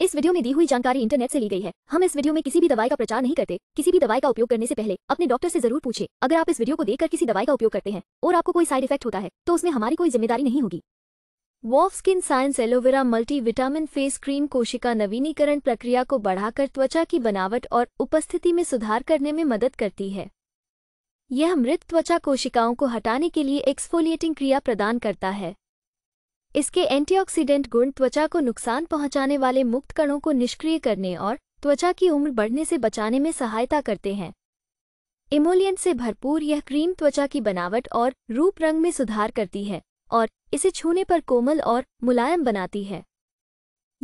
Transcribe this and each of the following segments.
इस वीडियो में दी हुई जानकारी इंटरनेट से ली गई है हम इस वीडियो में किसी भी दवाई का प्रचार नहीं करते किसी भी दवाई का उपयोग करने से पहले अपने डॉक्टर से जरूर पूछे अगर आप इस वीडियो को देखकर किसी दवाई का उपयोग करते हैं और आपको कोई साइड इफेक्ट होता है तो उसमें हमारी कोई जिम्मेदारी नहीं होगी वॉफ skin science aloe vera multivitamin face cream कोशिका नवीनीकरण प्रक्रिया को बढ़ाकर त्वचा की बनावट और उपस्थिति में सुधार करने में मदद करती है यह मृत त्वचा कोशिकाओं को हटाने के लिए एक्सफोलिएटिंग क्रिया प्रदान करता है इसके एंटीऑक्सीडेंट गुण त्वचा को नुकसान पहुंचाने वाले मुक्त कणों को निष्क्रिय करने और त्वचा की उम्र बढ़ने से बचाने में सहायता करते हैं इमोलियंट से भरपूर यह क्रीम त्वचा की बनावट और रूप रंग में सुधार करती है और इसे छूने पर कोमल और मुलायम बनाती है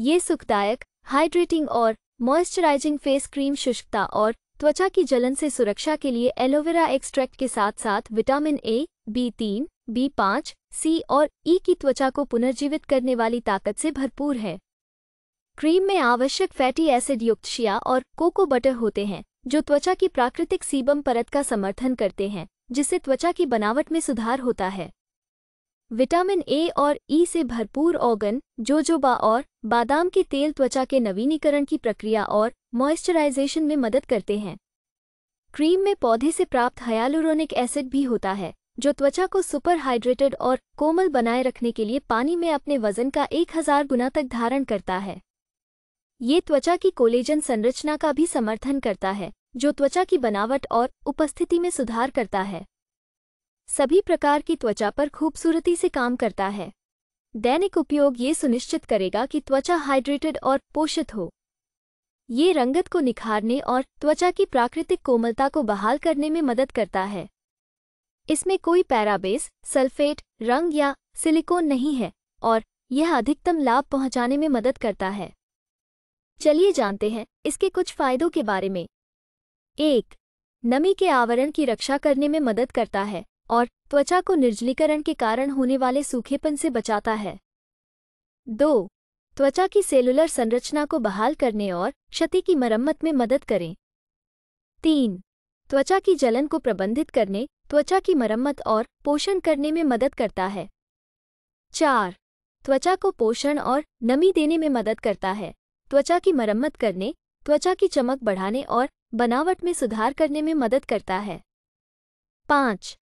ये सुखदायक हाइड्रेटिंग और मॉइस्चराइजिंग फेस क्रीम शुष्कता और त्वचा की जलन से सुरक्षा के लिए एलोवेरा एक्सट्रैक्ट के साथ साथ विटामिन ए बी तीन बी पाँच सी और ई e की त्वचा को पुनर्जीवित करने वाली ताकत से भरपूर है क्रीम में आवश्यक फैटी एसिड युक्त शिया और कोको बटर होते हैं जो त्वचा की प्राकृतिक सीबम परत का समर्थन करते हैं जिससे त्वचा की बनावट में सुधार होता है विटामिन ए और ई से भरपूर ऑगन जोजोबा और बादाम के तेल त्वचा के नवीनीकरण की प्रक्रिया और मॉइस्चराइजेशन में मदद करते हैं क्रीम में पौधे से प्राप्त हयालुरोनिक एसिड भी होता है जो त्वचा को सुपर हाइड्रेटेड और कोमल बनाए रखने के लिए पानी में अपने वजन का एक हजार गुना तक धारण करता है ये त्वचा की कोलेजन संरचना का भी समर्थन करता है जो त्वचा की बनावट और उपस्थिति में सुधार करता है सभी प्रकार की त्वचा पर खूबसूरती से काम करता है दैनिक उपयोग ये सुनिश्चित करेगा कि त्वचा हाइड्रेटेड और पोषित हो ये रंगत को निखारने और त्वचा की प्राकृतिक कोमलता को बहाल करने में मदद करता है इसमें कोई पैराबेस सल्फेट रंग या सिलिकॉन नहीं है और यह अधिकतम लाभ पहुंचाने में मदद करता है चलिए जानते हैं इसके कुछ फायदों के बारे में एक नमी के आवरण की रक्षा करने में मदद करता है और त्वचा को निर्जलीकरण के कारण होने वाले सूखेपन से बचाता है दो त्वचा की सेलुलर संरचना को बहाल करने और क्षति की मरम्मत में मदद करें तीन त्वचा की जलन को प्रबंधित करने त्वचा की मरम्मत और पोषण करने में मदद करता है चार त्वचा को पोषण और नमी देने में मदद करता है त्वचा की मरम्मत करने त्वचा की चमक बढ़ाने और बनावट में सुधार करने में मदद करता है पाँच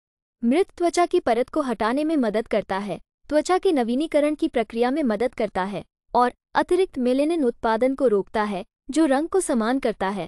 मृत त्वचा की परत को हटाने में मदद करता है त्वचा के नवीनीकरण की प्रक्रिया में मदद करता है और अतिरिक्त मेलेनिन उत्पादन को रोकता है जो रंग को समान करता है